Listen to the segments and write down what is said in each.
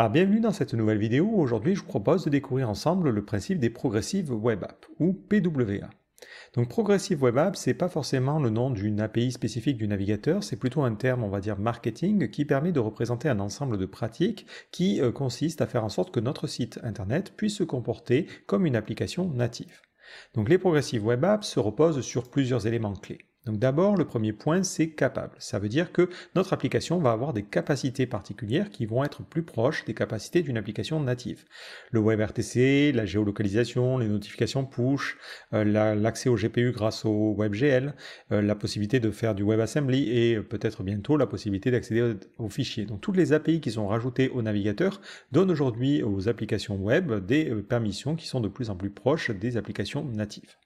Ah, bienvenue dans cette nouvelle vidéo. Aujourd'hui, je vous propose de découvrir ensemble le principe des Progressive Web Apps, ou PWA. Donc Progressive Web App, c'est pas forcément le nom d'une API spécifique du navigateur, c'est plutôt un terme, on va dire marketing, qui permet de représenter un ensemble de pratiques qui euh, consiste à faire en sorte que notre site internet puisse se comporter comme une application native. Donc les Progressive Web Apps se reposent sur plusieurs éléments clés. Donc d'abord, le premier point, c'est capable. Ça veut dire que notre application va avoir des capacités particulières qui vont être plus proches des capacités d'une application native. Le WebRTC, la géolocalisation, les notifications push, euh, l'accès au GPU grâce au WebGL, euh, la possibilité de faire du WebAssembly et euh, peut-être bientôt la possibilité d'accéder aux, aux, fichiers. Donc toutes les API qui sont rajoutées au navigateur donnent aujourd'hui aux applications web des permissions qui sont de plus en plus proches des applications natives.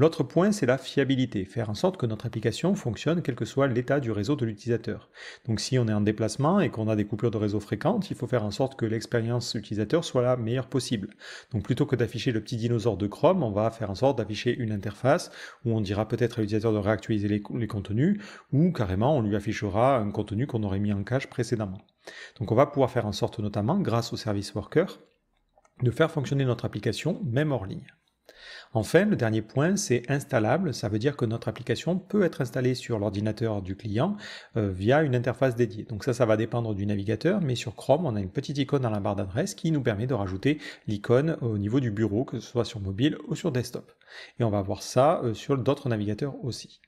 L'autre point, c'est la fiabilité, faire en sorte que notre application fonctionne quel que soit l'état du réseau de l'utilisateur. Donc si on est en déplacement et qu'on a des coupures de réseau fréquentes, il faut faire en sorte que l'expérience utilisateur soit la meilleure possible. Donc plutôt que d'afficher le petit dinosaure de Chrome, on va faire en sorte d'afficher une interface où on dira peut-être à l'utilisateur de réactualiser les, contenus ou carrément on lui affichera un contenu qu'on aurait mis en cache précédemment. Donc on va pouvoir faire en sorte notamment, grâce au service worker, de faire fonctionner notre application même hors ligne. Enfin, le dernier point, c'est installable. Ça veut dire que notre application peut être installée sur l'ordinateur du client euh, via une interface dédiée. Donc ça, ça va dépendre du navigateur, mais sur Chrome, on a une petite icône dans la barre d'adresse qui nous permet de rajouter l'icône au niveau du bureau, que ce soit sur mobile ou sur desktop. Et on va voir ça euh, sur d'autres navigateurs aussi.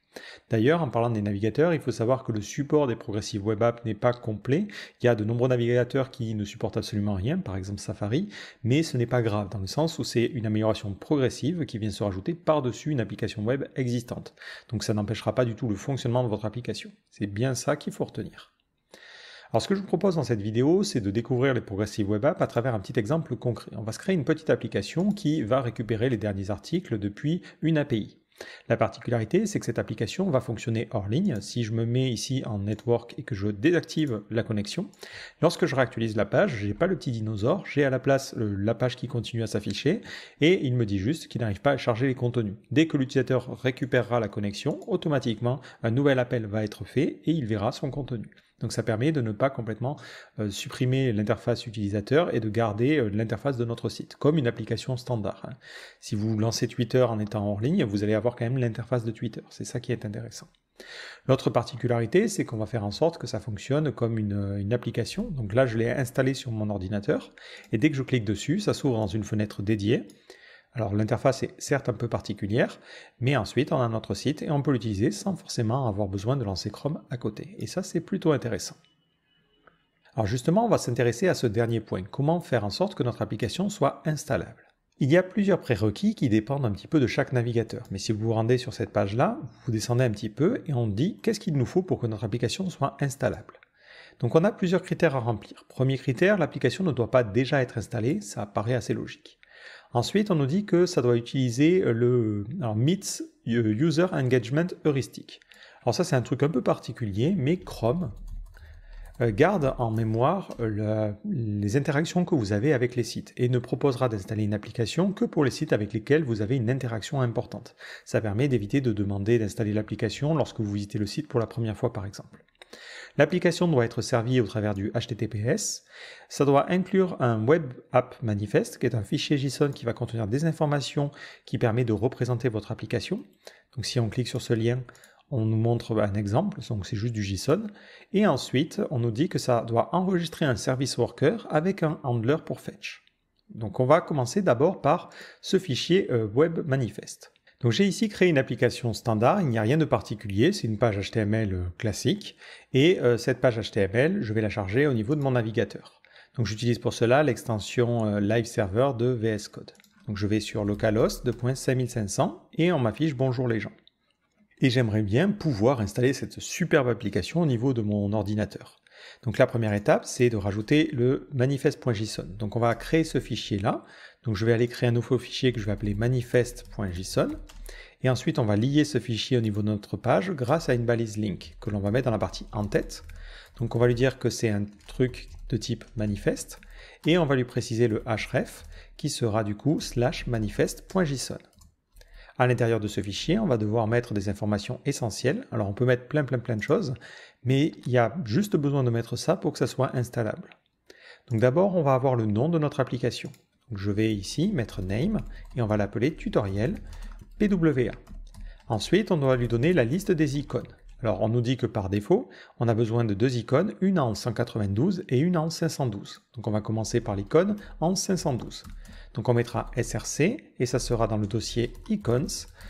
D'ailleurs, en parlant des navigateurs, il faut savoir que le support des progressives web apps n'est pas complet. Il y a de nombreux navigateurs qui ne supportent absolument rien, par exemple Safari, mais ce n'est pas grave dans le sens où c'est une amélioration progressive qui vient se rajouter par-dessus une application web existante. Donc ça n'empêchera pas du tout le fonctionnement de votre application. C'est bien ça qu'il faut retenir. Alors ce que je vous propose dans cette vidéo, c'est de découvrir les Progressive Web Apps à travers un petit exemple concret. On va se créer une petite application qui va récupérer les derniers articles depuis une API. La particularité, c'est que cette application va fonctionner hors ligne. Si je me mets ici en network et que je désactive la connexion, lorsque je réactualise la page, j'ai pas le petit dinosaure, j'ai à la place euh, la page qui continue à s'afficher et il me dit juste qu'il n'arrive pas à charger les contenus. Dès que l'utilisateur récupérera la connexion, automatiquement un nouvel appel va être fait et il verra son contenu. Donc ça permet de ne pas complètement euh, supprimer l'interface utilisateur et de garder euh, l'interface de notre site, comme une application standard. Hein. Si vous lancez Twitter en étant hors ligne, vous allez avoir quand même l'interface de Twitter. C'est ça qui est intéressant. L'autre particularité, c'est qu'on va faire en sorte que ça fonctionne comme une euh, application. Donc là, je l'ai installé sur mon ordinateur, et dès que je clique dessus, ça s'ouvre dans une fenêtre dédiée, alors l'interface est certes un peu particulière, mais ensuite on a notre site et on peut l'utiliser sans forcément avoir besoin de lancer Chrome à côté. Et ça c'est plutôt intéressant. Alors justement, on va s'intéresser à ce dernier point, comment faire en sorte que notre application soit installable. Il y a plusieurs prérequis qui dépendent un petit peu de chaque navigateur, mais si vous vous rendez sur cette page-là, vous descendez un petit peu et on dit qu'est-ce qu'il nous faut pour que notre application soit installable. Donc on a plusieurs critères à remplir. Premier critère, l'application ne doit pas déjà être installée, ça paraît assez logique. Ensuite, on nous dit que ça doit utiliser euh, le alors, euh, User Engagement Heuristic. Alors ça, c'est un truc un peu particulier, mais Chrome euh, garde en mémoire les interactions que vous avez avec les sites et ne proposera d'installer une application que pour les sites avec lesquels vous avez une interaction importante. Ça permet d'éviter de demander d'installer l'application lorsque vous visitez le site pour la première fois par exemple. L'application doit être servie au travers du HTTPS. Ça doit inclure un Web App Manifest, qui est un fichier JSON qui va contenir des informations qui permet de représenter votre application. Donc si on clique sur ce lien, on nous montre un exemple, donc c'est juste du JSON. Et ensuite, on nous dit que ça doit enregistrer un service worker avec un handler pour fetch. Donc on va commencer d'abord par ce fichier euh, web manifest. Donc j'ai ici créé une application standard, il n'y a rien de particulier, c'est une page HTML euh, classique, et euh, cette page HTML, je vais la charger au niveau de mon navigateur. Donc j'utilise pour cela l'extension euh, Live Server de VS Code. Donc je vais sur 2.5500 et on m'affiche bonjour les gens. Et j'aimerais bien pouvoir installer cette superbe application au niveau de mon ordinateur. Donc la première étape, c'est de rajouter le manifest.json. Donc on va créer ce fichier-là. Donc je vais aller créer un nouveau fichier que je vais appeler manifest.json. Et ensuite, on va lier ce fichier au niveau de notre page grâce à une balise link que l'on va mettre dans la partie en tête. Donc on va lui dire que c'est un truc de type manifest et on va lui préciser le href qui sera du coup slash manifest.json. À l'intérieur de ce fichier, on va devoir mettre des informations essentielles. Alors on peut mettre plein plein plein de choses, mais il y a juste besoin de mettre ça pour que ça soit installable. Donc d'abord, on va avoir le nom de notre application je vais ici mettre name et on va l'appeler tutoriel PWA. Ensuite, on doit lui donner la liste des icônes. Alors on nous dit que par défaut, on a besoin de deux icônes, une en 192 et une en 512. Donc on va commencer par l'icône en 512. Donc on mettra src et ça sera dans le dossier icons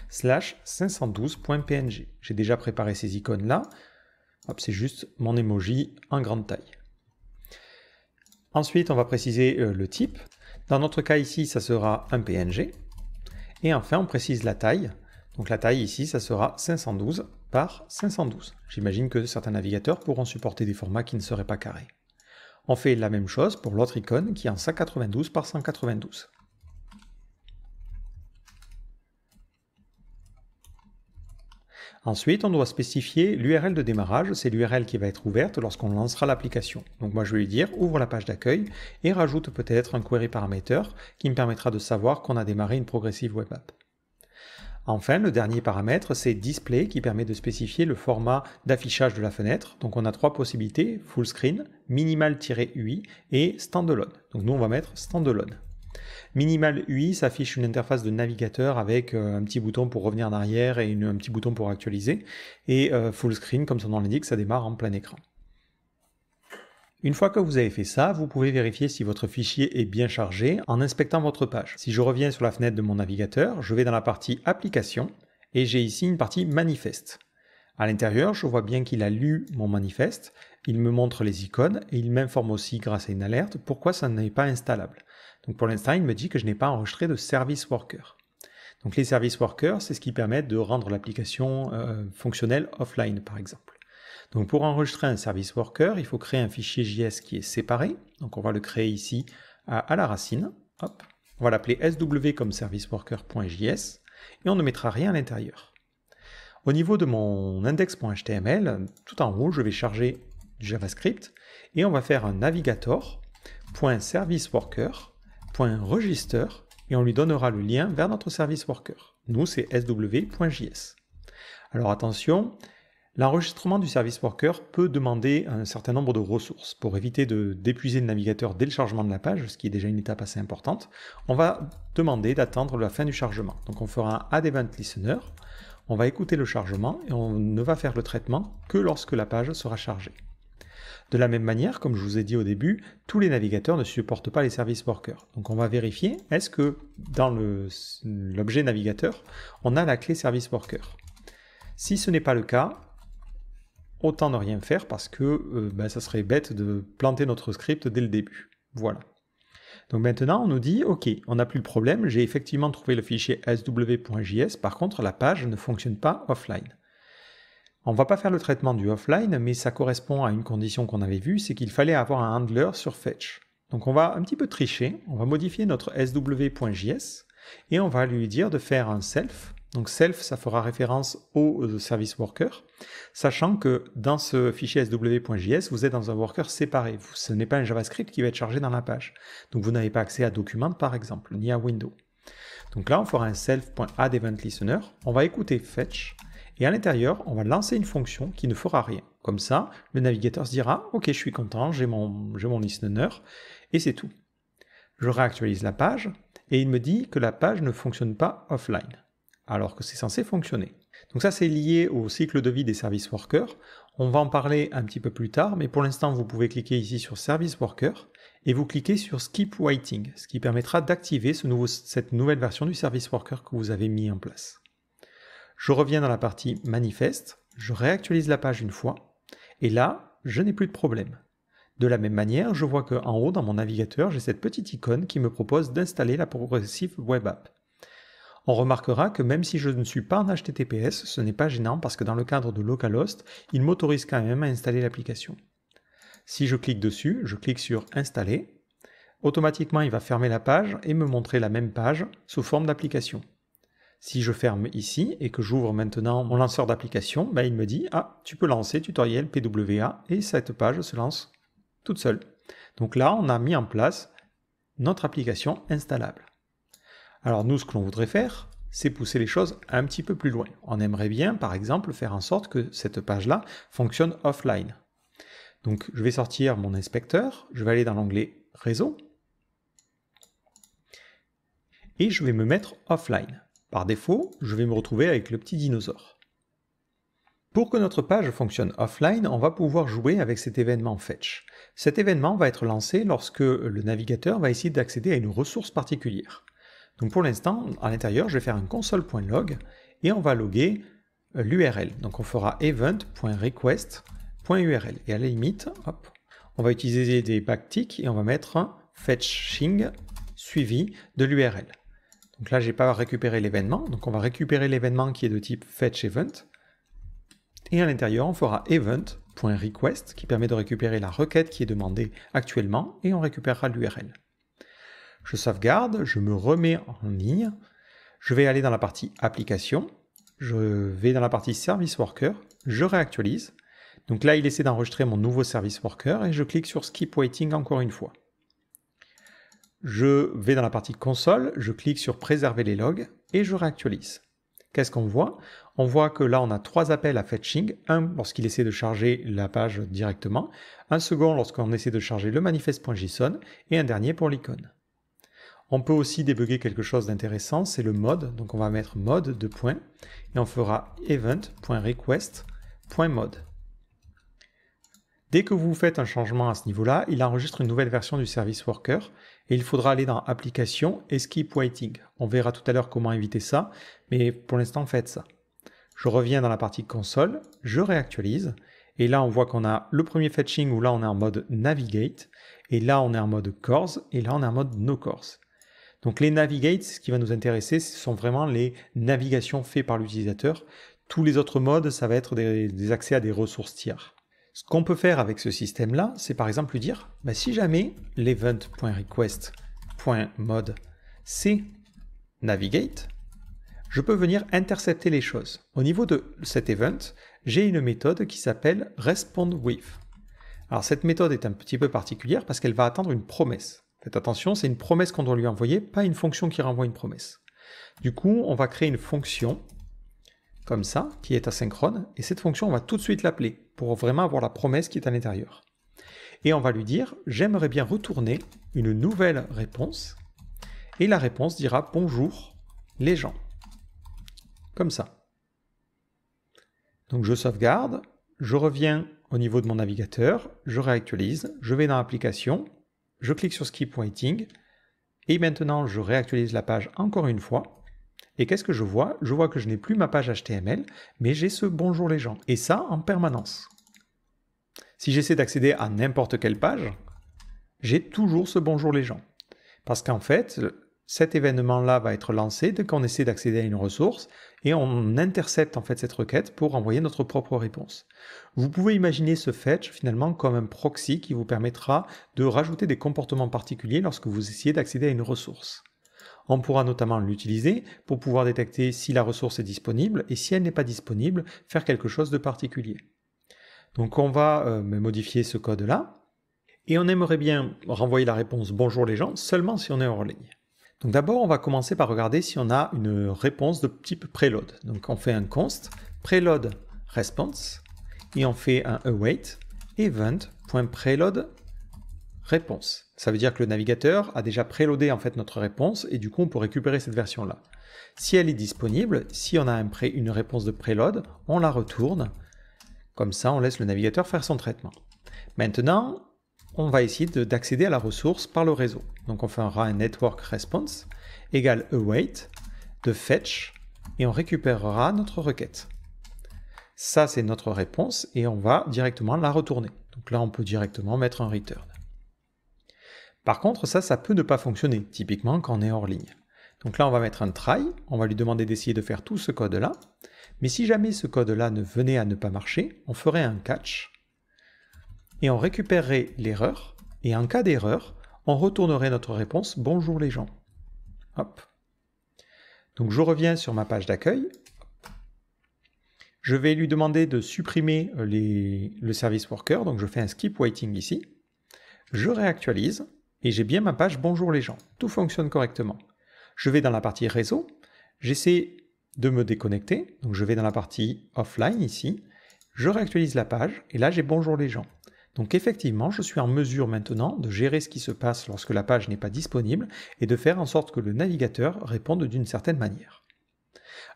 slash 512.png. J'ai déjà préparé ces icônes là. C'est juste mon emoji en grande taille. Ensuite, on va préciser euh, le type. Dans notre cas ici, ça sera un PNG. Et enfin, on précise la taille. Donc la taille ici, ça sera 512 par 512. J'imagine que certains navigateurs pourront supporter des formats qui ne seraient pas carrés. On fait la même chose pour l'autre icône qui est en 192 par 192. Ensuite, on doit spécifier l'URL de démarrage, c'est l'URL qui va être ouverte lorsqu'on lancera l'application. Donc moi je vais lui dire ouvre la page d'accueil et rajoute peut-être un query parameter qui me permettra de savoir qu'on a démarré une progressive web app. Enfin, le dernier paramètre, c'est display qui permet de spécifier le format d'affichage de la fenêtre. Donc on a trois possibilités, full screen, minimal-ui et standalone. Donc nous on va mettre standalone. Minimal UI s'affiche une interface de navigateur avec euh, un petit bouton pour revenir en arrière et un petit bouton pour actualiser. Et euh, full screen, comme son nom l'indique, ça démarre en plein écran. Une fois que vous avez fait ça, vous pouvez vérifier si votre fichier est bien chargé en inspectant votre page. Si je reviens sur la fenêtre de mon navigateur, je vais dans la partie Application et j'ai ici une partie Manifeste. À l'intérieur, je vois bien qu'il a lu mon manifeste, il me montre les icônes et il m'informe aussi grâce à une alerte pourquoi ça n'est pas installable pour l'instant, il me dit que je n'ai pas enregistré de service worker. Donc les service workers, c'est ce qui permet de rendre l'application euh, fonctionnelle offline, par exemple. Donc pour enregistrer un service worker, il faut créer un fichier JS qui est séparé. Donc on va le créer ici à, la racine. On va l'appeler sw comme serviceworker.js et on ne mettra rien à l'intérieur. Au niveau de mon index.html, tout en haut, je vais charger du JavaScript et on va faire un navigator.serviceworker .register et on lui donnera le lien vers notre service worker. Nous, c'est sw.js. Alors attention, l'enregistrement du service worker peut demander un certain nombre de ressources. Pour éviter de d'épuiser le navigateur dès le chargement de la page, ce qui est déjà une étape assez importante, on va demander d'attendre la fin du chargement. Donc on fera un add event listener, on va écouter le chargement et on ne va faire le traitement que lorsque la page sera chargée. De la même manière, comme je vous ai dit au début, tous les navigateurs ne supportent pas les services workers. Donc on va vérifier est-ce que dans l'objet navigateur, on a la clé service worker. Si ce n'est pas le cas, autant ne rien faire parce que euh, ben, ça serait bête de planter notre script dès le début. Voilà. Donc maintenant, on nous dit, OK, on n'a plus le problème, j'ai effectivement trouvé le fichier sw.js, par contre, la page ne fonctionne pas offline. On va pas faire le traitement du offline, mais ça correspond à une condition qu'on avait vue, c'est qu'il fallait avoir un handler sur fetch. Donc on va un petit peu tricher, on va modifier notre sw.js et on va lui dire de faire un self. Donc self, ça fera référence au euh, service worker, sachant que dans ce fichier sw.js, vous êtes dans un worker séparé. Ce n'est pas un JavaScript qui va être chargé dans la page. Donc vous n'avez pas accès à document par exemple, ni à window. Donc là, on fera un self.addEventListener. On va écouter fetch et à l'intérieur, on va lancer une fonction qui ne fera rien. Comme ça, le navigateur se dira « Ok, je suis content, j'ai mon, j'ai mon listener », et c'est tout. Je réactualise la page, et il me dit que la page ne fonctionne pas offline, alors que c'est censé fonctionner. Donc ça, c'est lié au cycle de vie des service workers. On va en parler un petit peu plus tard, mais pour l'instant, vous pouvez cliquer ici sur Service Worker, et vous cliquez sur Skip Waiting, ce qui permettra d'activer cette nouvelle version du Service Worker que vous avez mis en place. Je reviens dans la partie manifeste, je réactualise la page une fois, et là, je n'ai plus de problème. De la même manière, je vois qu'en haut dans mon navigateur, j'ai cette petite icône qui me propose d'installer la Progressive Web App. On remarquera que même si je ne suis pas en HTTPS, ce n'est pas gênant parce que dans le cadre de localhost, il m'autorise quand même à installer l'application. Si je clique dessus, je clique sur Installer. Automatiquement, il va fermer la page et me montrer la même page sous forme d'application. Si je ferme ici et que j'ouvre maintenant mon lanceur d'application, ben, il me dit « Ah, tu peux lancer tutoriel PWA » et cette page se lance toute seule. Donc là, on a mis en place notre application installable. Alors nous, ce que l'on voudrait faire, c'est pousser les choses un petit peu plus loin. On aimerait bien, par exemple, faire en sorte que cette page-là fonctionne offline. Donc je vais sortir mon inspecteur, je vais aller dans l'onglet « Réseau » et je vais me mettre offline. Par défaut, je vais me retrouver avec le petit dinosaure. Pour que notre page fonctionne offline, on va pouvoir jouer avec cet événement Fetch. Cet événement va être lancé lorsque le navigateur va essayer d'accéder à une ressource particulière. Donc pour l'instant, à l'intérieur, je vais faire un console.log et on va loguer l'URL. Donc on fera event.request.url et à la limite, hop, on va utiliser des backticks et on va mettre fetching suivi de l'URL. Donc là, n'ai pas récupéré l'événement. Donc on va récupérer l'événement qui est de type FetchEvent. Et à l'intérieur, on fera event.request qui permet de récupérer la requête qui est demandée actuellement et on récupérera l'URL. Je sauvegarde, je me remets en ligne. Je vais aller dans la partie application. Je vais dans la partie service worker. Je réactualise. Donc là, il essaie d'enregistrer mon nouveau service worker et je clique sur skip waiting encore une fois. Je vais dans la partie console, je clique sur préserver les logs et je réactualise. Qu'est-ce qu'on voit On voit que là, on a trois appels à fetching. Un lorsqu'il essaie de charger la page directement, un second lorsqu'on essaie de charger le manifeste.json et un dernier pour l'icône. On peut aussi débugger quelque chose d'intéressant, c'est le mode. Donc on va mettre mode de point et on fera event.request.mode. Dès que vous faites un changement à ce niveau-là, il enregistre une nouvelle version du service worker et il faudra aller dans Application et Skip Waiting. On verra tout à l'heure comment éviter ça, mais pour l'instant faites ça. Je reviens dans la partie console, je réactualise, et là on voit qu'on a le premier fetching où là on est en mode Navigate, et là on est en mode Cores, et là on est en mode No Cores. Donc les Navigates, ce qui va nous intéresser, ce sont vraiment les navigations faites par l'utilisateur. Tous les autres modes, ça va être des accès à des ressources tiers. Ce qu'on peut faire avec ce système-là, c'est par exemple lui dire, bah, si jamais l'event.request.mode c'est navigate, je peux venir intercepter les choses. Au niveau de cet event, j'ai une méthode qui s'appelle respondWith. Alors cette méthode est un petit peu particulière parce qu'elle va attendre une promesse. Faites attention, c'est une promesse qu'on doit lui envoyer, pas une fonction qui renvoie une promesse. Du coup, on va créer une fonction comme ça, qui est asynchrone, et cette fonction, on va tout de suite l'appeler pour vraiment avoir la promesse qui est à l'intérieur. Et on va lui dire, j'aimerais bien retourner une nouvelle réponse, et la réponse dira bonjour les gens. Comme ça. Donc je sauvegarde, je reviens au niveau de mon navigateur, je réactualise, je vais dans l'application, je clique sur Skip Waiting, et maintenant je réactualise la page encore une fois, et qu'est-ce que je vois Je vois que je n'ai plus ma page HTML, mais j'ai ce bonjour les gens. Et ça en permanence. Si j'essaie d'accéder à n'importe quelle page, j'ai toujours ce bonjour les gens. Parce qu'en fait, cet événement-là va être lancé dès qu'on essaie d'accéder à une ressource et on intercepte en fait cette requête pour envoyer notre propre réponse. Vous pouvez imaginer ce fetch finalement comme un proxy qui vous permettra de rajouter des comportements particuliers lorsque vous essayez d'accéder à une ressource. On pourra notamment l'utiliser pour pouvoir détecter si la ressource est disponible et si elle n'est pas disponible, faire quelque chose de particulier. Donc on va euh, modifier ce code-là. Et on aimerait bien renvoyer la réponse bonjour les gens seulement si on est en ligne. Donc d'abord, on va commencer par regarder si on a une réponse de type preload. Donc on fait un const preload response et on fait un await event.preload réponse. Ça veut dire que le navigateur a déjà préloadé en fait notre réponse et du coup on peut récupérer cette version là. Si elle est disponible, si on a une réponse de préload, on la retourne. Comme ça on laisse le navigateur faire son traitement. Maintenant, on va essayer d'accéder à la ressource par le réseau. Donc on fera un network response égale await de fetch et on récupérera notre requête. Ça c'est notre réponse et on va directement la retourner. Donc là on peut directement mettre un return. Par contre, ça, ça peut ne pas fonctionner, typiquement quand on est hors ligne. Donc là, on va mettre un try, on va lui demander d'essayer de faire tout ce code-là, mais si jamais ce code-là ne venait à ne pas marcher, on ferait un catch, et on récupérerait l'erreur, et en cas d'erreur, on retournerait notre réponse « Bonjour les gens ». Hop. Donc je reviens sur ma page d'accueil, je vais lui demander de supprimer euh, le service worker, donc je fais un skip waiting ici, je réactualise, et j'ai bien ma page Bonjour les gens. Tout fonctionne correctement. Je vais dans la partie réseau, j'essaie de me déconnecter, donc je vais dans la partie offline ici, je réactualise la page et là j'ai Bonjour les gens. Donc effectivement, je suis en mesure maintenant de gérer ce qui se passe lorsque la page n'est pas disponible et de faire en sorte que le navigateur réponde d'une certaine manière.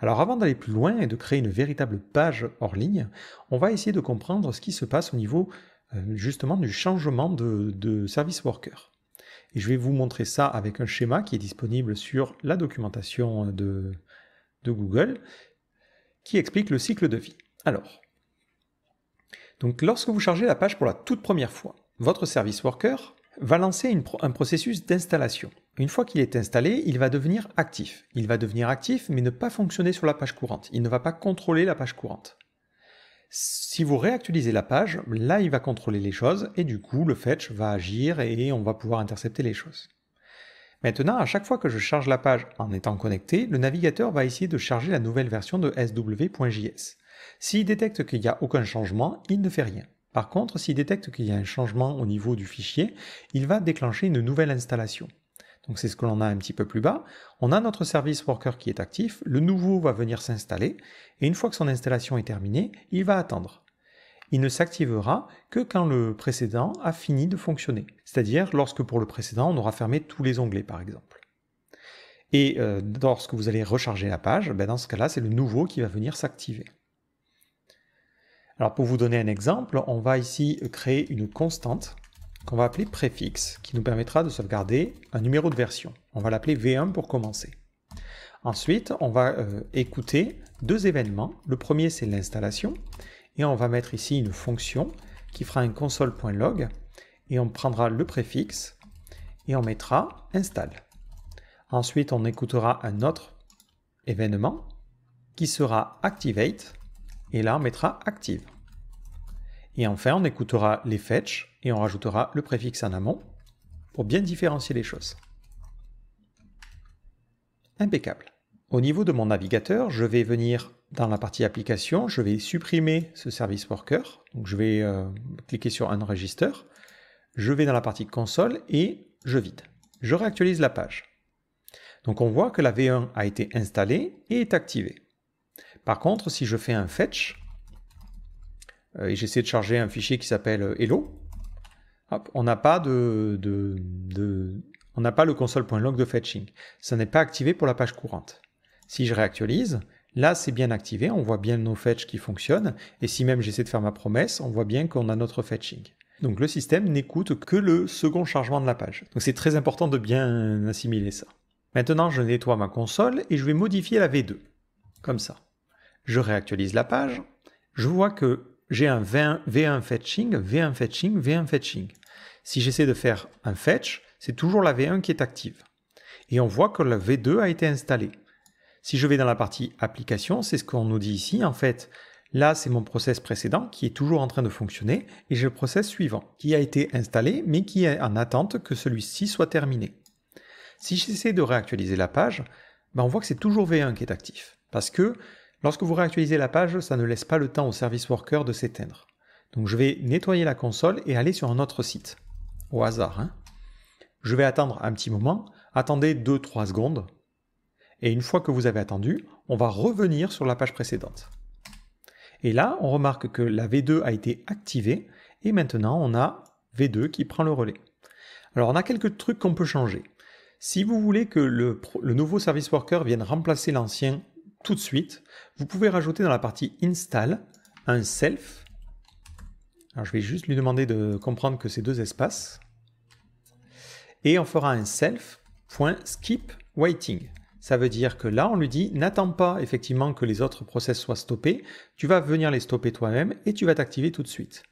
Alors avant d'aller plus loin et de créer une véritable page hors ligne, on va essayer de comprendre ce qui se passe au niveau euh, justement du changement de service worker. Et je vais vous montrer ça avec un schéma qui est disponible sur la documentation de, Google qui explique le cycle de vie. Alors, donc lorsque vous chargez la page pour la toute première fois, votre service worker va lancer un processus d'installation. Une fois qu'il est installé, il va devenir actif. Il va devenir actif mais ne pas fonctionner sur la page courante. Il ne va pas contrôler la page courante. Si vous réactualisez la page, là il va contrôler les choses et du coup le fetch va agir et on va pouvoir intercepter les choses. Maintenant, à chaque fois que je charge la page en étant connecté, le navigateur va essayer de charger la nouvelle version de sw.js. S'il détecte qu'il n'y a aucun changement, il ne fait rien. Par contre, s'il détecte qu'il y a un changement au niveau du fichier, il va déclencher une nouvelle installation donc c'est ce que l'on a un petit peu plus bas, on a notre service worker qui est actif, le nouveau va venir s'installer, et une fois que son installation est terminée, il va attendre. Il ne s'activera que quand le précédent a fini de fonctionner, c'est-à-dire lorsque pour le précédent on aura fermé tous les onglets par exemple. Et euh, lorsque vous allez recharger la page, ben dans ce cas-là, c'est le nouveau qui va venir s'activer. Alors pour vous donner un exemple, on va ici créer une constante qu'on va appeler préfixe, qui nous permettra de sauvegarder un numéro de version. On va l'appeler V1 pour commencer. Ensuite, on va euh, écouter deux événements. Le premier, c'est l'installation, et on va mettre ici une fonction qui fera un console.log, et on prendra le préfixe, et on mettra install. Ensuite, on écoutera un autre événement qui sera activate, et là, on mettra active. Et enfin, on écoutera les fetch, et on rajoutera le préfixe en amont pour bien différencier les choses. Impeccable. Au niveau de mon navigateur, je vais venir dans la partie application, je vais supprimer ce service worker. Donc je vais euh, cliquer sur un register. Je vais dans la partie console et je vide. Je réactualise la page. Donc on voit que la V1 a été installée et est activée. Par contre, si je fais un fetch, euh, et j'essaie de charger un fichier qui s'appelle euh, hello, on n'a pas on n'a pas le console.log de fetching. Ça n'est pas activé pour la page courante. Si je réactualise, là c'est bien activé, on voit bien nos fetch qui fonctionnent, et si même j'essaie de faire ma promesse, on voit bien qu'on a notre fetching. Donc le système n'écoute que le second chargement de la page. Donc c'est très important de bien assimiler ça. Maintenant je nettoie ma console et je vais modifier la V2. Comme ça. Je réactualise la page, je vois que j'ai un V1 fetching, V1 fetching, V1 fetching. Si j'essaie de faire un fetch, c'est toujours la V1 qui est active. Et on voit que la V2 a été installée. Si je vais dans la partie application, c'est ce qu'on nous dit ici. En fait, là, c'est mon process précédent qui est toujours en train de fonctionner et j'ai le process suivant qui a été installé mais qui est en attente que celui-ci soit terminé. Si j'essaie de réactualiser la page, ben on voit que c'est toujours V1 qui est actif. Parce que lorsque vous réactualisez la page, ça ne laisse pas le temps au service worker de s'éteindre. Donc je vais nettoyer la console et aller sur un autre site au hasard. Hein. Je vais attendre un petit moment, attendez 2-3 secondes, et une fois que vous avez attendu, on va revenir sur la page précédente. Et là, on remarque que la V2 a été activée, et maintenant on a V2 qui prend le relais. Alors on a quelques trucs qu'on peut changer. Si vous voulez que le, le nouveau service worker vienne remplacer l'ancien tout de suite, vous pouvez rajouter dans la partie install un self. Alors je vais juste lui demander de comprendre que ces deux espaces et on fera un self.skipWaiting. Ça veut dire que là, on lui dit, n'attends pas effectivement que les autres process soient stoppés, tu vas venir les stopper toi-même et tu vas t'activer tout de suite.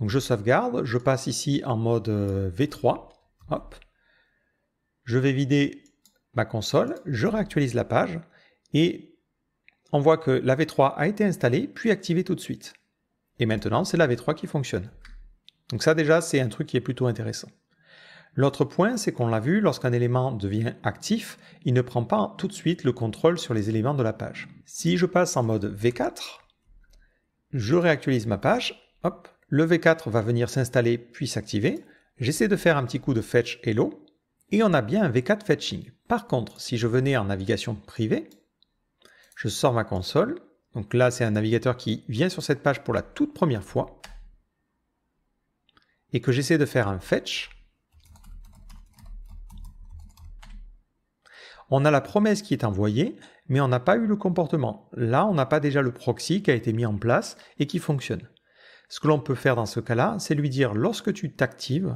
Donc je sauvegarde, je passe ici en mode euh, V3, hop, je vais vider ma console, je réactualise la page et on voit que la V3 a été installée puis activée tout de suite. Et maintenant, c'est la V3 qui fonctionne. Donc ça déjà, c'est un truc qui est plutôt intéressant. L'autre point, c'est qu'on l'a vu, lorsqu'un élément devient actif, il ne prend pas tout de suite le contrôle sur les éléments de la page. Si je passe en mode V4, je réactualise ma page, hop, le V4 va venir s'installer puis s'activer, j'essaie de faire un petit coup de fetch hello, et on a bien un V4 fetching. Par contre, si je venais en navigation privée, je sors ma console, donc là c'est un navigateur qui vient sur cette page pour la toute première fois, et que j'essaie de faire un fetch, On a la promesse qui est envoyée, mais on n'a pas eu le comportement. Là, on n'a pas déjà le proxy qui a été mis en place et qui fonctionne. Ce que l'on peut faire dans ce cas-là, c'est lui dire lorsque tu t'actives,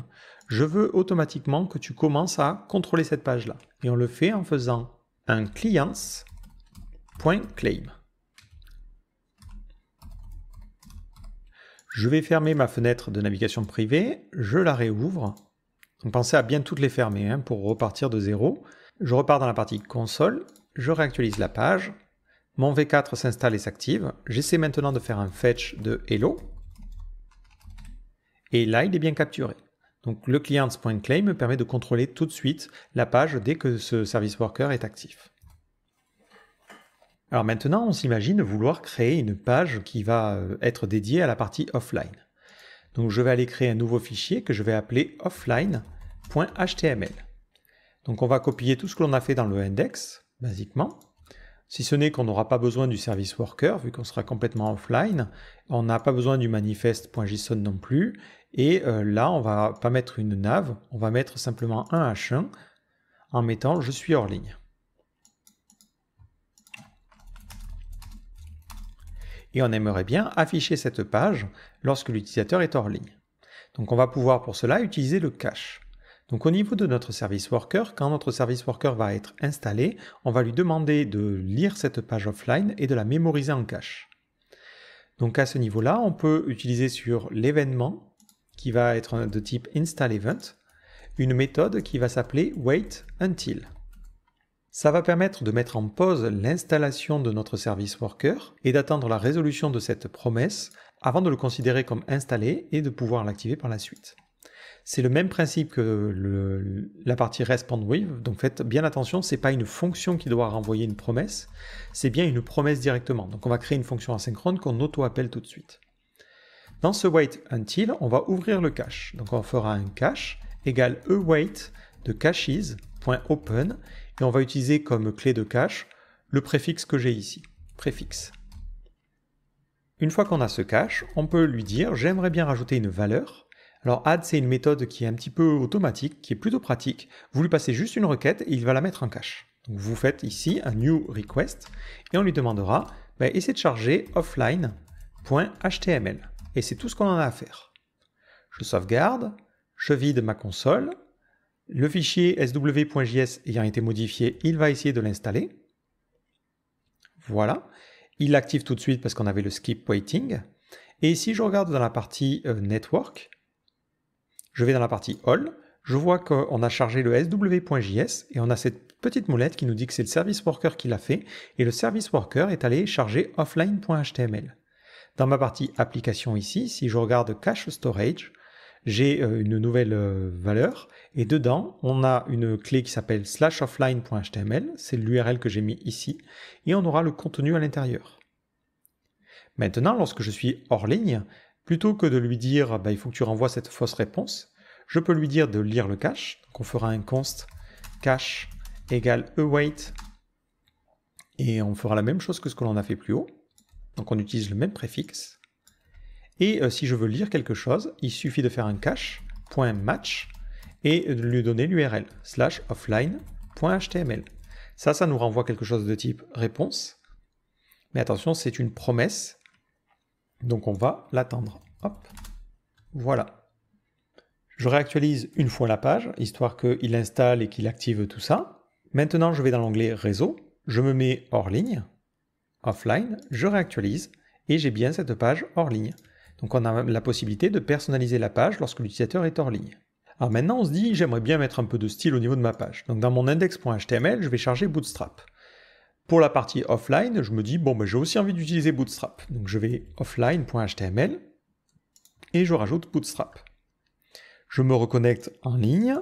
je veux automatiquement que tu commences à contrôler cette page-là. Et on le fait en faisant un clients.claim. Je vais fermer ma fenêtre de navigation privée, je la réouvre. On pensait à bien toutes les fermer hein, pour repartir de zéro. Je repars dans la partie console, je réactualise la page, mon V4 s'installe et s'active. J'essaie maintenant de faire un fetch de hello. Et là, il est bien capturé. Donc le clients.claim me permet de contrôler tout de suite la page dès que ce service worker est actif. Alors maintenant, on s'imagine vouloir créer une page qui va euh, être dédiée à la partie offline. Donc je vais aller créer un nouveau fichier que je vais appeler offline.html. Donc on va copier tout ce que l'on a fait dans le index, basiquement. Si ce n'est qu'on n'aura pas besoin du service worker, vu qu'on sera complètement offline, on n'a pas besoin du manifest.json non plus, et euh, là on va pas mettre une nav, on va mettre simplement un h1 en mettant je suis hors ligne. Et on aimerait bien afficher cette page lorsque l'utilisateur est hors ligne. Donc on va pouvoir pour cela utiliser le cache. Donc au niveau de notre service worker, quand notre service worker va être installé, on va lui demander de lire cette page offline et de la mémoriser en cache. Donc à ce niveau-là, on peut utiliser sur l'événement, qui va être de type install event, une méthode qui va s'appeler wait until. Ça va permettre de mettre en pause l'installation de notre service worker et d'attendre la résolution de cette promesse avant de le considérer comme installé et de pouvoir l'activer par la suite. C'est le même principe que la partie respond with, donc faites bien attention, c'est pas une fonction qui doit renvoyer une promesse, c'est bien une promesse directement. Donc on va créer une fonction asynchrone qu'on auto-appelle tout de suite. Dans ce wait until, on va ouvrir le cache. Donc on fera un cache égale await e de caches.open et on va utiliser comme clé de cache le préfixe que j'ai ici, préfixe. Une fois qu'on a ce cache, on peut lui dire j'aimerais bien rajouter une valeur alors add, c'est une méthode qui est un petit peu automatique, qui est plutôt pratique. Vous lui passez juste une requête et il va la mettre en cache. Donc vous faites ici un new request et on lui demandera bah, essayer de charger offline.html. Et c'est tout ce qu'on en a à faire. Je sauvegarde, je vide ma console, le fichier sw.js ayant été modifié, il va essayer de l'installer. Voilà. Il l'active tout de suite parce qu'on avait le skip waiting. Et si je regarde dans la partie euh, network, je vais dans la partie All, je vois qu'on a chargé le sw.js et on a cette petite molette qui nous dit que c'est le service worker qui l'a fait et le service worker est allé charger offline.html. Dans ma partie application ici, si je regarde cache storage, j'ai euh, une nouvelle euh, valeur et dedans on a une clé qui s'appelle slash offline.html, c'est l'URL que j'ai mis ici et on aura le contenu à l'intérieur. Maintenant, lorsque je suis hors ligne, Plutôt que de lui dire ah ben, il faut que tu renvoies cette fausse réponse, je peux lui dire de lire le cache. on fera un const cache égale await e et on fera la même chose que ce que l'on a fait plus haut. Donc on utilise le même préfixe. Et euh, si je veux lire quelque chose, il suffit de faire un cache.match et de lui donner l'URL slash offline.html. Ça, ça nous renvoie quelque chose de type réponse. Mais attention, c'est une promesse donc on va l'attendre. Hop, voilà. Je réactualise une fois la page, histoire qu'il installe et qu'il active tout ça. Maintenant, je vais dans l'onglet Réseau, je me mets hors ligne, offline, je réactualise, et j'ai bien cette page hors ligne. Donc on a la possibilité de personnaliser la page lorsque l'utilisateur est hors ligne. Alors maintenant, on se dit, j'aimerais bien mettre un peu de style au niveau de ma page. Donc dans mon index.html, je vais charger Bootstrap. Pour la partie offline, je me dis, bon, ben j'ai aussi envie d'utiliser Bootstrap. Donc je vais offline.html et je rajoute Bootstrap. Je me reconnecte en ligne.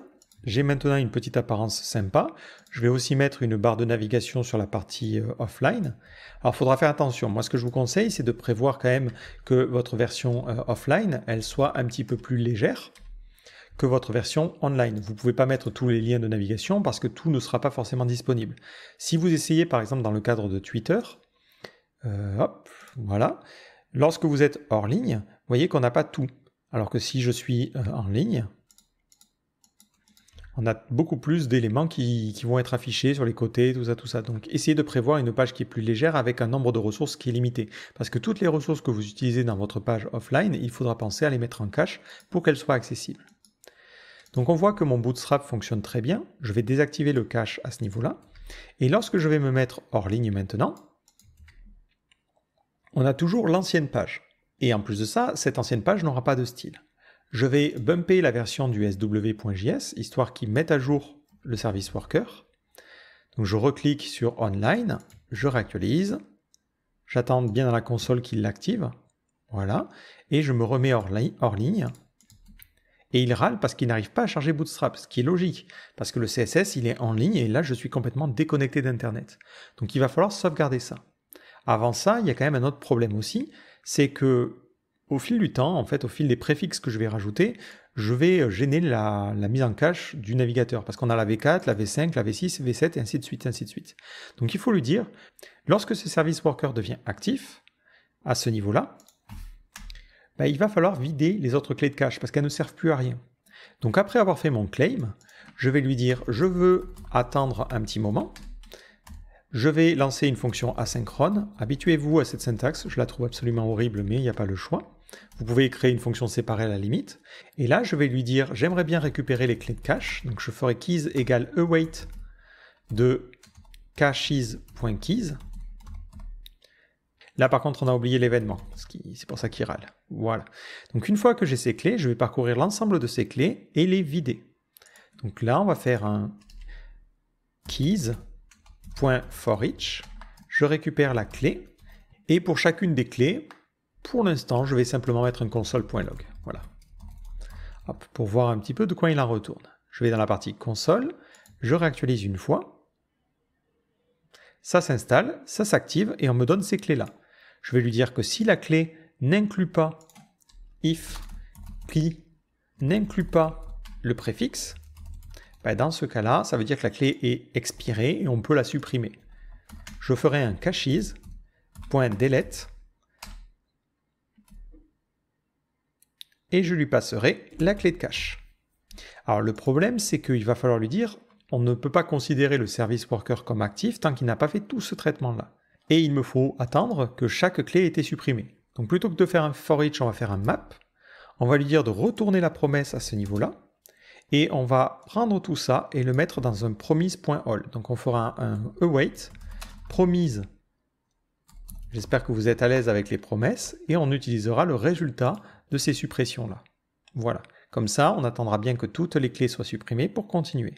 J'ai maintenant une petite apparence sympa. Je vais aussi mettre une barre de navigation sur la partie euh, offline. Alors, il faudra faire attention. Moi, ce que je vous conseille, c'est de prévoir quand même que votre version euh, offline, elle soit un petit peu plus légère votre version online. Vous ne pouvez pas mettre tous les liens de navigation parce que tout ne sera pas forcément disponible. Si vous essayez par exemple dans le cadre de Twitter, euh, hop, voilà, lorsque vous êtes hors ligne, vous voyez qu'on n'a pas tout. Alors que si je suis euh, en ligne, on a beaucoup plus d'éléments qui, qui, vont être affichés sur les côtés, tout ça, tout ça. Donc essayez de prévoir une page qui est plus légère avec un nombre de ressources qui est limité. Parce que toutes les ressources que vous utilisez dans votre page offline, il faudra penser à les mettre en cache pour qu'elles soient accessibles. Donc on voit que mon bootstrap fonctionne très bien. Je vais désactiver le cache à ce niveau-là. Et lorsque je vais me mettre hors ligne maintenant, on a toujours l'ancienne page. Et en plus de ça, cette ancienne page n'aura pas de style. Je vais bumper la version du sw.js, histoire qu'il mette à jour le service worker. Donc je reclique sur online, je réactualise, j'attends bien dans la console qu'il l'active, voilà, et je me remets hors ligne, et il râle parce qu'il n'arrive pas à charger Bootstrap, ce qui est logique, parce que le CSS il est en ligne et là je suis complètement déconnecté d'Internet. Donc il va falloir sauvegarder ça. Avant ça, il y a quand même un autre problème aussi, c'est que au fil du temps, en fait, au fil des préfixes que je vais rajouter, je vais euh, gêner la, mise en cache du navigateur, parce qu'on a la V4, la V5, la V6, V7, et ainsi de suite, ainsi de suite. Donc il faut lui dire, lorsque ce service worker devient actif, à ce niveau-là, ben, il va falloir vider les autres clés de cache parce qu'elles ne servent plus à rien. Donc après avoir fait mon claim, je vais lui dire je veux attendre un petit moment. Je vais lancer une fonction asynchrone. Habituez-vous à cette syntaxe, je la trouve absolument horrible, mais il n'y a pas le choix. Vous pouvez créer une fonction séparée à la limite. Et là, je vais lui dire j'aimerais bien récupérer les clés de cache. Donc je ferai keys égale await de caches.keys Là, par contre, on a oublié l'événement, c'est pour ça qu'il râle. Voilà. Donc, une fois que j'ai ces clés, je vais parcourir l'ensemble de ces clés et les vider. Donc là, on va faire un keys.forEach. Je récupère la clé. Et pour chacune des clés, pour l'instant, je vais simplement mettre un console.log. Voilà. pour voir un petit peu de quoi il en retourne. Je vais dans la partie console, je réactualise une fois. Ça s'installe, ça s'active et on me donne ces clés-là je vais lui dire que si la clé n'inclut pas if qui n'inclut pas le préfixe, ben, dans ce cas-là, ça veut dire que la clé est expirée et on peut la supprimer. Je ferai un caches.delete et je lui passerai la clé de cache. Alors le problème, c'est qu'il va falloir lui dire on ne peut pas considérer le service worker comme actif tant qu'il n'a pas fait tout ce traitement-là et il me faut attendre que chaque clé ait été supprimée. Donc plutôt que de faire un for each, on va faire un map. On va lui dire de retourner la promesse à ce niveau-là. Et on va prendre tout ça et le mettre dans un promise.all. Donc on fera un, await promise. J'espère que vous êtes à l'aise avec les promesses. Et on utilisera le résultat de ces suppressions-là. Voilà. Comme ça, on attendra bien que toutes les clés soient supprimées pour continuer.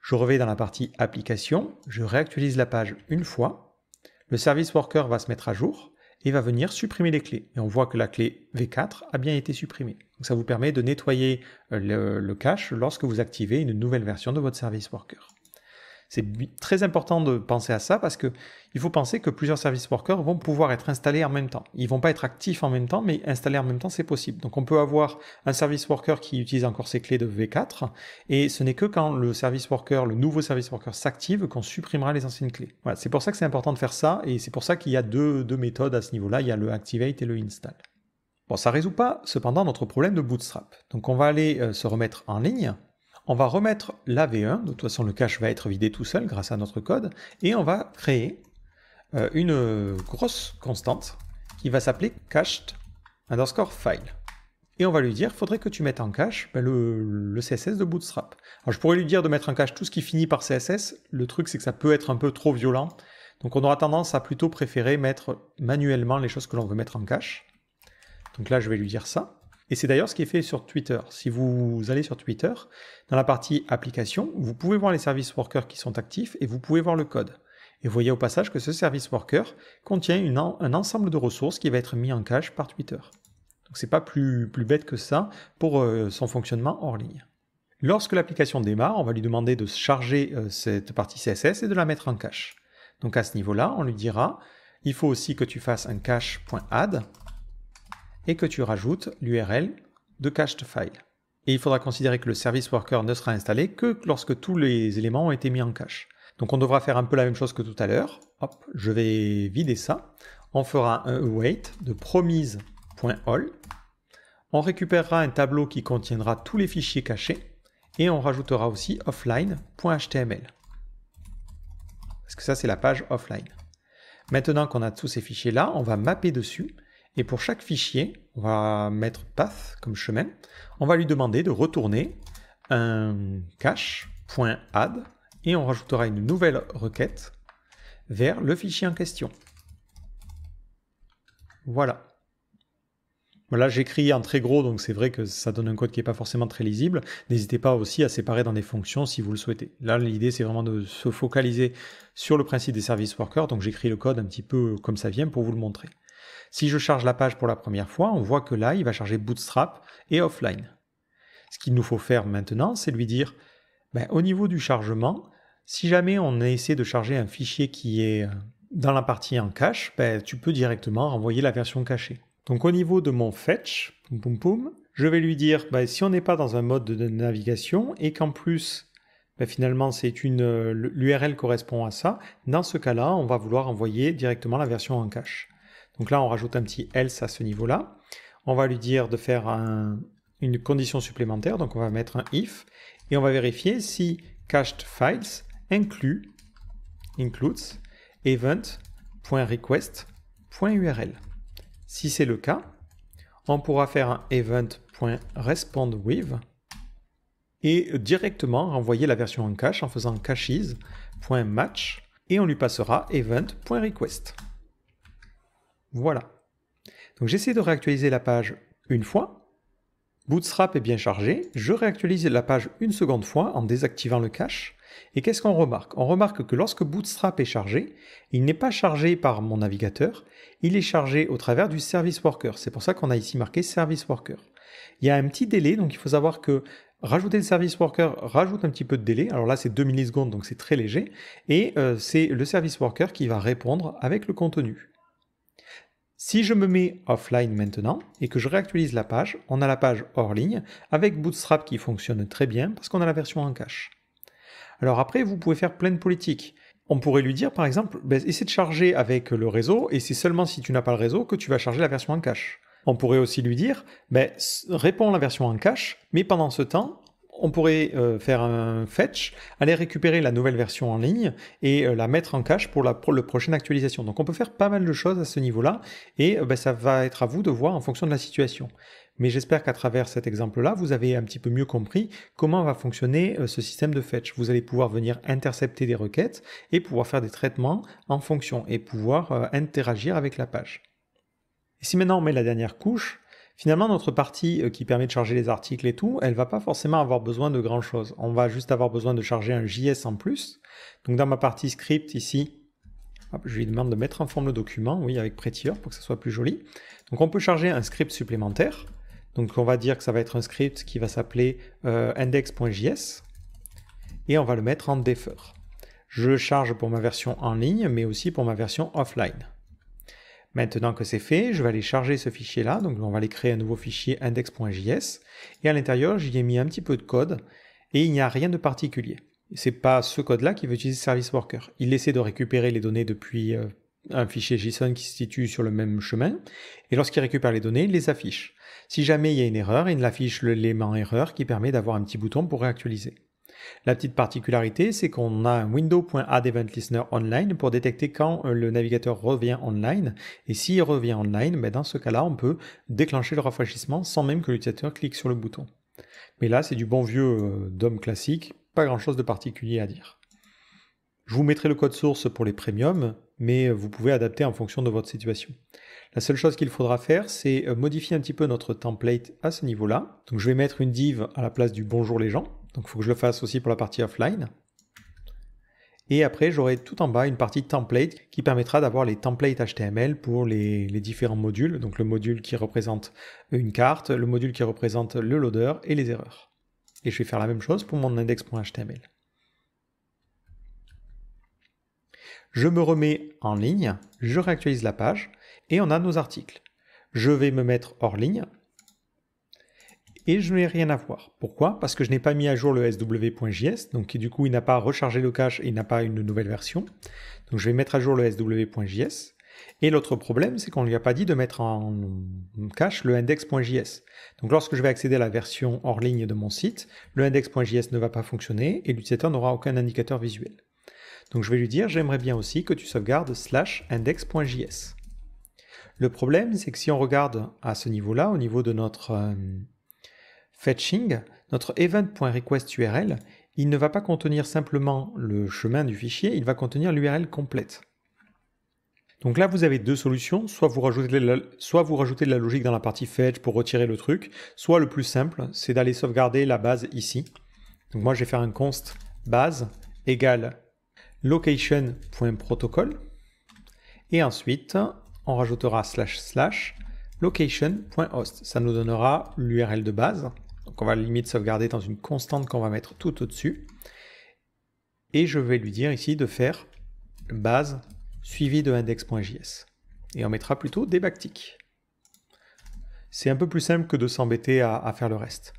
Je reviens dans la partie application. Je réactualise la page une fois. Le service worker va se mettre à jour et va venir supprimer les clés. Et on voit que la clé V4 a bien été supprimée. ça vous permet de nettoyer euh, le, le cache lorsque vous activez une nouvelle version de votre service worker. C'est très important de penser à ça parce qu'il faut penser que plusieurs service workers vont pouvoir être installés en même temps. Ils vont pas être actifs en même temps, mais installés en même temps, c'est possible. Donc on peut avoir un service worker qui utilise encore ses clés de V4 et ce n'est que quand le service worker, le nouveau service worker s'active qu'on supprimera les anciennes clés. Voilà, c'est pour ça que c'est important de faire ça et c'est pour ça qu'il y a deux, méthodes à ce niveau-là. Il y a le activate et le install. Bon, ça ne résout pas cependant notre problème de Bootstrap. Donc on va aller euh, se remettre en ligne on va remettre v 1 de toute façon le cache va être vidé tout seul grâce à notre code, et on va créer euh, une grosse constante qui va s'appeler cached underscore file. Et on va lui dire, faudrait que tu mettes en cache ben, le, le, CSS de Bootstrap. Alors je pourrais lui dire de mettre en cache tout ce qui finit par CSS, le truc c'est que ça peut être un peu trop violent, donc on aura tendance à plutôt préférer mettre manuellement les choses que l'on veut mettre en cache. Donc là je vais lui dire ça. Et c'est d'ailleurs ce qui est fait sur Twitter. Si vous allez sur Twitter, dans la partie application, vous pouvez voir les service workers qui sont actifs et vous pouvez voir le code. Et vous voyez au passage que ce service worker contient un ensemble de ressources qui va être mis en cache par Twitter. Donc ce n'est pas plus, bête que ça pour euh, son fonctionnement hors ligne. Lorsque l'application démarre, on va lui demander de charger euh, cette partie CSS et de la mettre en cache. Donc à ce niveau-là, on lui dira il faut aussi que tu fasses un cache.add et que tu rajoutes l'URL de cached file. Et il faudra considérer que le service worker ne sera installé que lorsque tous les éléments ont été mis en cache. Donc on devra faire un peu la même chose que tout à l'heure. Hop, je vais vider ça. On fera un await de promise.all. On récupérera un tableau qui contiendra tous les fichiers cachés et on rajoutera aussi offline.html. Parce que ça, c'est la page offline. Maintenant qu'on a tous ces fichiers-là, on va mapper dessus et pour chaque fichier, on va mettre path comme chemin. On va lui demander de retourner un cache.add et on rajoutera une nouvelle requête vers le fichier en question. Voilà. Voilà, j'écris en très gros, donc c'est vrai que ça donne un code qui n'est pas forcément très lisible. N'hésitez pas aussi à séparer dans des fonctions si vous le souhaitez. Là, l'idée, c'est vraiment de se focaliser sur le principe des services workers. Donc j'écris le code un petit peu comme ça vient pour vous le montrer. Si je charge la page pour la première fois, on voit que là, il va charger Bootstrap et Offline. Ce qu'il nous faut faire maintenant, c'est lui dire, ben, au niveau du chargement, si jamais on essaie de charger un fichier qui est euh, dans la partie en cache, ben, tu peux directement renvoyer la version cachée. Donc au niveau de mon fetch, je vais lui dire, ben, si on n'est pas dans un mode de navigation et qu'en plus finalement c'est une euh, l'URL correspond à ça. Dans ce cas-là, on va vouloir envoyer directement la version en cache. Donc là, on rajoute un petit else à ce niveau-là. On va lui dire de faire une condition supplémentaire, donc on va mettre un if, et on va vérifier si cached files inclut, includes event.request.url. Si c'est le cas, on pourra faire un event.respondWith et directement renvoyer la version en cache en faisant caches.match et on lui passera event.request. Voilà. Donc j'essaie de réactualiser la page une fois. Bootstrap est bien chargé. Je réactualise la page une seconde fois en désactivant le cache. Et qu'est-ce qu'on remarque On remarque que lorsque Bootstrap est chargé, il n'est pas chargé par mon navigateur, il est chargé au travers du Service Worker. C'est pour ça qu'on a ici marqué Service Worker. Il y a un petit délai, donc il faut savoir que Rajouter le service worker rajoute un petit peu de délai. Alors là, c'est 2 millisecondes, donc c'est très léger. Et euh, c'est le service worker qui va répondre avec le contenu. Si je me mets offline maintenant et que je réactualise la page, on a la page hors ligne avec Bootstrap qui fonctionne très bien parce qu'on a la version en cache. Alors après, vous pouvez faire plein de politiques. On pourrait lui dire par exemple, ben, essaie de charger avec le réseau et c'est seulement si tu n'as pas le réseau que tu vas charger la version en cache. On pourrait aussi lui dire, ben, réponds la version en cache, mais pendant ce temps, on pourrait euh, faire un fetch, aller récupérer la nouvelle version en ligne et euh, la mettre en cache pour la, prochaine actualisation. Donc on peut faire pas mal de choses à ce niveau-là et euh, bah, ça va être à vous de voir en fonction de la situation. Mais j'espère qu'à travers cet exemple-là, vous avez un petit peu mieux compris comment va fonctionner ce système de fetch. Vous allez pouvoir venir intercepter des requêtes et pouvoir faire des traitements en fonction et pouvoir interagir avec la page. si maintenant on met la dernière couche, Finalement, notre partie euh, qui permet de charger les articles et tout, elle ne va pas forcément avoir besoin de grand chose. On va juste avoir besoin de charger un JS en plus. Donc dans ma partie script ici, je lui demande de mettre en forme le document, oui, avec Prettier pour que ce soit plus joli. Donc on peut charger un script supplémentaire. Donc on va dire que ça va être un script qui va s'appeler euh, index.js et on va le mettre en defer. Je charge pour ma version en ligne, mais aussi pour ma version offline. Maintenant que c'est fait, je vais aller charger ce fichier-là. Donc on va aller créer un nouveau fichier index.js. Et à l'intérieur, j'y ai mis un petit peu de code et il n'y a rien de particulier. C'est pas ce code-là qui veut utiliser Service Worker. Il essaie de récupérer les données depuis euh, un fichier JSON qui se situe sur le même chemin. Et lorsqu'il récupère les données, il les affiche. Si jamais il y a une erreur, il affiche l'élément erreur qui permet d'avoir un petit bouton pour réactualiser. La petite particularité, c'est qu'on a un window.addEventListener online pour détecter quand euh, le navigateur revient online. Et s'il revient online, ben, dans ce cas-là, on peut déclencher le rafraîchissement sans même que l'utilisateur clique sur le bouton. Mais là, c'est du bon vieux euh, DOM classique, pas grand-chose de particulier à dire. Je vous mettrai le code source pour les premiums, mais euh, vous pouvez adapter en fonction de votre situation. La seule chose qu'il faudra faire, c'est modifier un petit peu notre template à ce niveau-là. Donc je vais mettre une div à la place du bonjour les gens, donc il faut que je le fasse aussi pour la partie offline. Et après, j'aurai tout en bas une partie template qui permettra d'avoir les templates HTML pour les, différents modules. Donc le module qui représente une carte, le module qui représente le loader et les erreurs. Et je vais faire la même chose pour mon index.html. Je me remets en ligne, je réactualise la page et on a nos articles. Je vais me mettre hors ligne et je n'ai rien à voir. Pourquoi Parce que je n'ai pas mis à jour le sw.js, donc du coup il n'a pas rechargé le cache et il n'a pas une nouvelle version. Donc je vais mettre à jour le sw.js. Et l'autre problème, c'est qu'on ne lui a pas dit de mettre en cache le index.js. Donc lorsque je vais accéder à la version hors ligne de mon site, le index.js ne va pas fonctionner et l'utilisateur n'aura aucun indicateur visuel. Donc je vais lui dire, j'aimerais bien aussi que tu sauvegardes slash index.js. Le problème, c'est que si on regarde à ce niveau-là, au niveau de notre euh, fetching, notre event.requestURL, il ne va pas contenir simplement le chemin du fichier, il va contenir l'URL complète. Donc là, vous avez deux solutions, soit vous, rajoutez soit vous rajoutez de la logique dans la partie fetch pour retirer le truc, soit le plus simple, c'est d'aller sauvegarder la base ici. Donc moi, je vais faire un const base égale location.protocol, et ensuite, on rajoutera slash slash location.host. Ça nous donnera l'URL de base. On va limite sauvegarder dans une constante qu'on va mettre tout au-dessus. Et je vais lui dire ici de faire base suivi de index.js. Et on mettra plutôt des backticks. C'est un peu plus simple que de s'embêter à, à, faire le reste.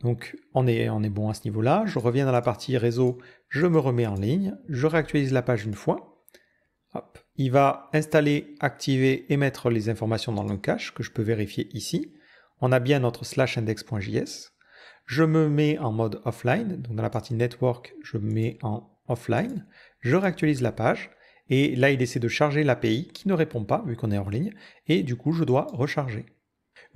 Donc on est, on est bon à ce niveau-là. Je reviens dans la partie réseau, je me remets en ligne, je réactualise la page une fois. Hop. Il va installer, activer et mettre les informations dans le cache que je peux vérifier ici. On a bien notre slash index.js. Je me mets en mode offline, donc dans la partie network, je me mets en offline, je réactualise la page, et là il essaie de charger l'API qui ne répond pas vu qu'on est hors ligne, et du coup je dois recharger.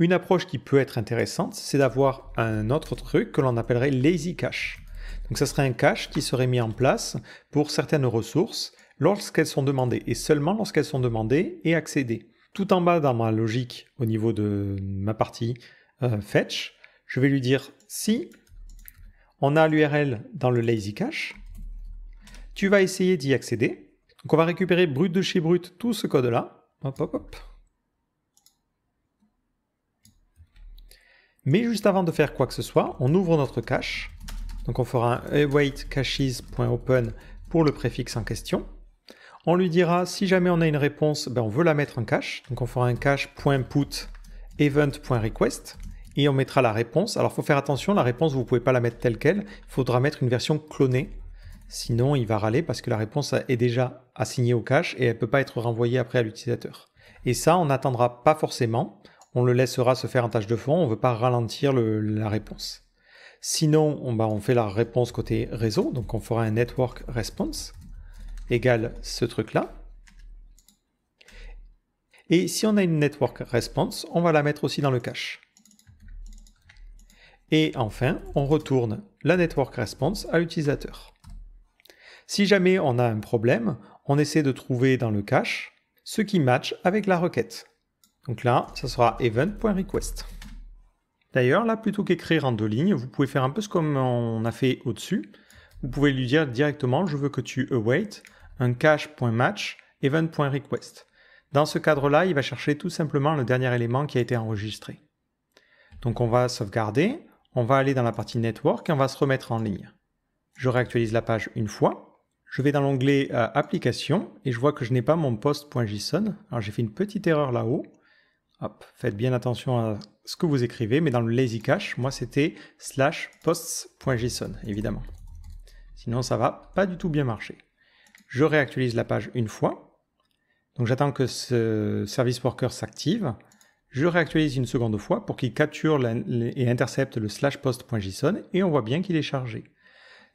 Une approche qui peut être intéressante, c'est d'avoir un autre truc que l'on appellerait lazy cache. Donc ça serait un cache qui serait mis en place pour certaines ressources lorsqu'elles sont demandées, et seulement lorsqu'elles sont demandées et accédées. Tout en bas dans ma logique au niveau de ma partie euh, fetch, je vais lui dire si on a l'URL dans le lazy cache, tu vas essayer d'y accéder. Donc on va récupérer brut de chez brut tout ce code-là. Hop, hop, hop. Mais juste avant de faire quoi que ce soit, on ouvre notre cache. Donc on fera un await caches.open pour le préfixe en question. On lui dira si jamais on a une réponse, ben, on veut la mettre en cache. Donc on fera un cache.put event.request et on mettra la réponse. Alors, il faut faire attention, la réponse, vous ne pouvez pas la mettre telle qu'elle. Il faudra mettre une version clonée. Sinon, il va râler parce que la réponse est déjà assignée au cache et elle ne peut pas être renvoyée après à l'utilisateur. Et ça, on n'attendra pas forcément. On le laissera se faire en tâche de fond. On ne veut pas ralentir la réponse. Sinon, on, bah, on fait la réponse côté réseau. Donc, on fera un network response égale ce truc-là. Et si on a une network response, on va la mettre aussi dans le cache. Et enfin, on retourne la network response à l'utilisateur. Si jamais on a un problème, on essaie de trouver dans le cache ce qui match avec la requête. Donc là, ça sera event.request. D'ailleurs, là, plutôt qu'écrire en deux lignes, vous pouvez faire un peu ce qu'on on a fait au-dessus. Vous pouvez lui dire directement, je veux que tu await un cache.match event.request. Dans ce cadre-là, il va chercher tout simplement le dernier élément qui a été enregistré. Donc on va sauvegarder, on va aller dans la partie Network et on va se remettre en ligne. Je réactualise la page une fois. Je vais dans l'onglet euh, Application et je vois que je n'ai pas mon post.json. Alors j'ai fait une petite erreur là-haut. Hop, faites bien attention à ce que vous écrivez, mais dans le lazy cache, moi c'était slash posts.json, évidemment. Sinon ça va pas du tout bien marcher. Je réactualise la page une fois. Donc j'attends que ce service worker s'active. Je réactualise une seconde fois pour qu'il capture et intercepte le slash post.json et on voit bien qu'il est chargé.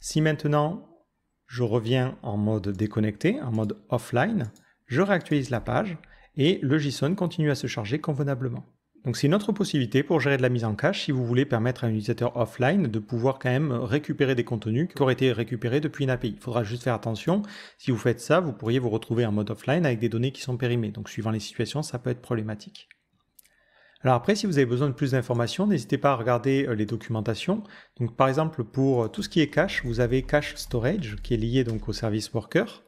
Si maintenant je reviens en mode déconnecté, en mode offline, je réactualise la page et le JSON continue à se charger convenablement. Donc c'est une autre possibilité pour gérer de la mise en cache si vous voulez permettre à un utilisateur offline de pouvoir quand même récupérer des contenus qui auraient été récupérés depuis une API. Il faudra juste faire attention, si vous faites ça, vous pourriez vous retrouver en mode offline avec des données qui sont périmées. Donc suivant les situations, ça peut être problématique. Alors après, si vous avez besoin de plus d'informations, n'hésitez pas à regarder euh, les documentations. par exemple, pour euh, tout ce qui est cache, vous avez Cache Storage qui est lié donc au service Worker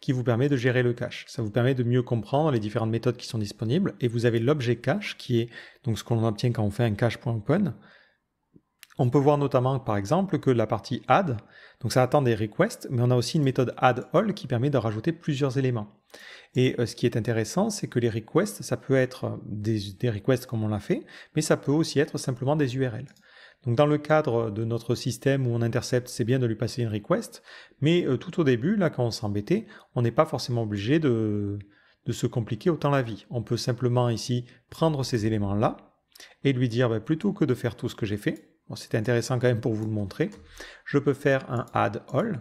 qui vous permet de gérer le cache. Ça vous permet de mieux comprendre les différentes méthodes qui sont disponibles et vous avez l'objet cache qui est donc ce qu'on obtient quand on fait un cache.open. On peut voir notamment par exemple que la partie add, donc ça attend des requests, mais on a aussi une méthode add all qui permet de rajouter plusieurs éléments. Et euh, ce qui est intéressant, c'est que les requests, ça peut être euh, des, requests comme on l'a fait, mais ça peut aussi être simplement des URL. Donc dans le cadre de notre système où on intercepte, c'est bien de lui passer une request, mais euh, tout au début, là quand on s'embêtait, on n'est pas forcément obligé de, se compliquer autant la vie. On peut simplement ici prendre ces éléments-là et lui dire, bah, plutôt que de faire tout ce que j'ai fait, c'est c'était intéressant quand même pour vous le montrer, je peux faire un add all,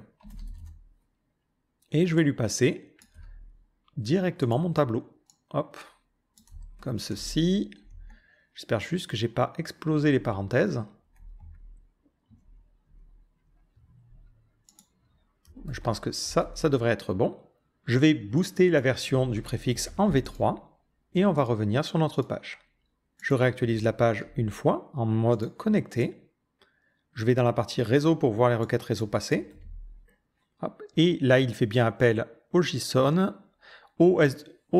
et je vais lui passer directement mon tableau. Hop, comme ceci. J'espère juste que je n'ai pas explosé les parenthèses. Je pense que ça, ça devrait être bon. Je vais booster la version du préfixe en V3 et on va revenir sur notre page. Je réactualise la page une fois en mode connecté. Je vais dans la partie réseau pour voir les requêtes réseau passées. Et là, il fait bien appel au JSON au,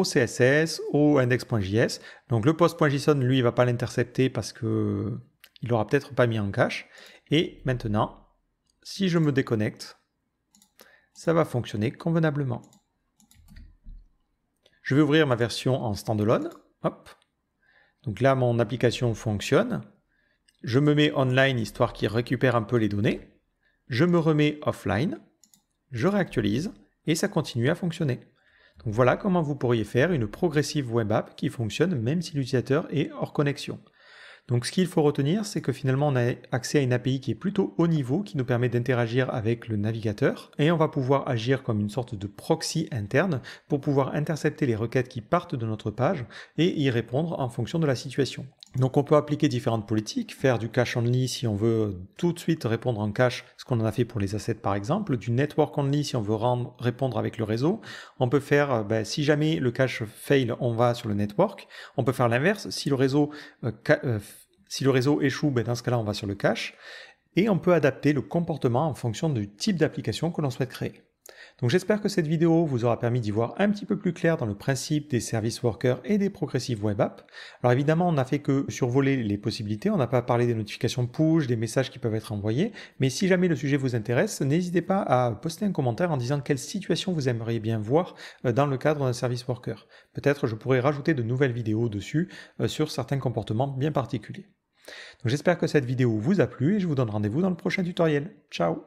CSS, au index.js. Donc le post.json, lui, il ne va pas l'intercepter parce que il l'aura peut-être pas mis en cache. Et maintenant, si je me déconnecte, ça va fonctionner convenablement. Je vais ouvrir ma version en standalone. Hop. Donc là, mon application fonctionne. Je me mets online histoire qu'il récupère un peu les données. Je me remets offline. Je réactualise et ça continue à fonctionner. Donc voilà comment vous pourriez faire une progressive web app qui fonctionne même si l'utilisateur est hors connexion. Donc ce qu'il faut retenir, c'est que finalement on a accès à une API qui est plutôt haut niveau, qui nous permet d'interagir avec le navigateur, et on va pouvoir agir comme une sorte de proxy interne pour pouvoir intercepter les requêtes qui partent de notre page et y répondre en fonction de la situation. Donc on peut appliquer différentes politiques, faire du cache only si on veut tout de suite répondre en cache ce qu'on en a fait pour les assets par exemple, du network only si on veut répondre avec le réseau. On peut faire, euh, ben, si jamais le cache fail, on va sur le network. On peut faire l'inverse, si le réseau euh, euh, si le réseau échoue, ben, dans ce cas-là on va sur le cache, Et on peut adapter le comportement en fonction du type d'application que l'on souhaite créer. Donc j'espère que cette vidéo vous aura permis d'y voir un petit peu plus clair dans le principe des service workers et des progressives web apps. Alors évidemment, on n'a fait que survoler les possibilités, on n'a pas parlé des notifications push, des messages qui peuvent être envoyés, mais si jamais le sujet vous intéresse, n'hésitez pas à poster un commentaire en disant quelle situation vous aimeriez bien voir euh, dans le cadre d'un service worker. Peut-être je pourrais rajouter de nouvelles vidéos dessus euh, sur certains comportements bien particuliers. Donc j'espère que cette vidéo vous a plu et je vous donne rendez-vous dans le prochain tutoriel. Ciao